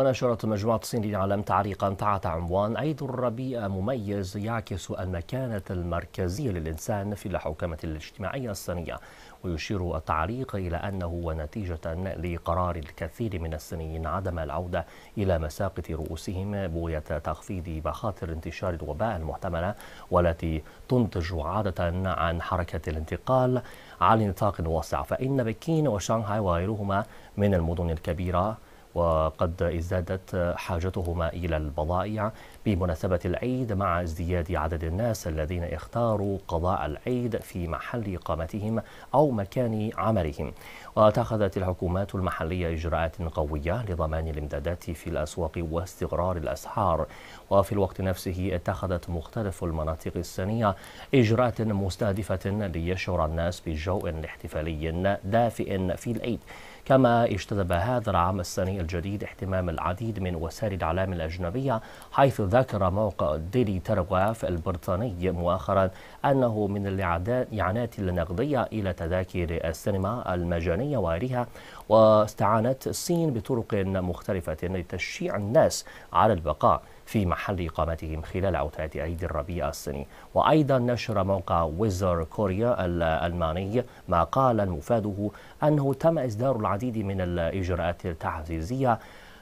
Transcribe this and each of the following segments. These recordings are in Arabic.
ونشرت مجموعة الصين للإعلام تعليقا تحت عنوان عيد الربيع مميز يعكس المكانة المركزية للإنسان في الحوكمة الاجتماعية الصينية ويشير التعليق إلى أنه ونتيجة لقرار الكثير من الصينيين عدم العودة إلى مساقط رؤوسهم بغية تخفيض مخاطر انتشار الوباء المحتملة والتي تنتج عادة عن حركة الانتقال على نطاق واسع فإن بكين وشانغهاي وغيرهما من المدن الكبيرة وقد ازدادت حاجتهما إلى البضائع بمناسبة العيد مع ازدياد عدد الناس الذين اختاروا قضاء العيد في محل إقامتهم أو مكان عملهم واتخذت الحكومات المحلية إجراءات قوية لضمان الامدادات في الأسواق واستقرار الأسعار وفي الوقت نفسه اتخذت مختلف المناطق السنية إجراءات مستهدفة ليشعر الناس بجو احتفالي دافئ في العيد كما اجتذب هذا العام السني الجديد اهتمام العديد من وسائل الإعلام الأجنبية حيث ذكر موقع ديلي تلغراف البريطاني مؤخرا أنه من الإعانات النقدية إلى تذاكر السينما المجانية وغيرها واستعانت الصين بطرق مختلفة لتشجيع الناس على البقاء في محل إقامتهم خلال عطلة عيد الربيع الصيني وأيضا نشر موقع ويزر كوريا الألماني مقالا مفاده أنه تم إصدار العديد من الإجراءات التحفيزية المركزية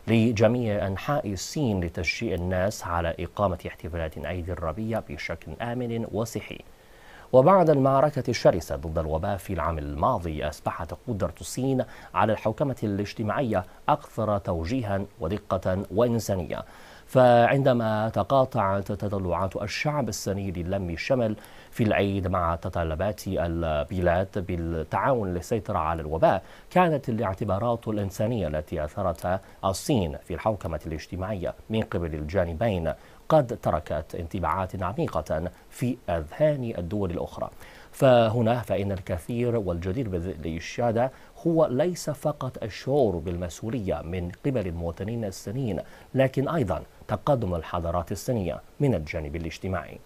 لجميع أنحاء الصين لتشجيع الناس على إقامة احتفالات عيد الربيع بشكل آمن وصحي وبعد المعركة الشرسة ضد الوباء في العام الماضي أصبحت قدرة الصين على الحوكمة الاجتماعية أكثر توجيها ودقة وإنسانية فعندما تقاطعت تطلعات الشعب الصيني للم الشمل في العيد مع تطلبات البلاد بالتعاون للسيطرة على الوباء كانت الاعتبارات الإنسانية التي أثرتها الصين في الحوكمة الاجتماعية من قبل الجانبين قد تركت انطباعات عميقة في أذهان الدول الأخرى فهنا فإن الكثير والجدير بالإشادة هو ليس فقط الشعور بالمسؤولية من قبل المواطنين السنين لكن أيضا تقدم الحضارات السنية من الجانب الاجتماعي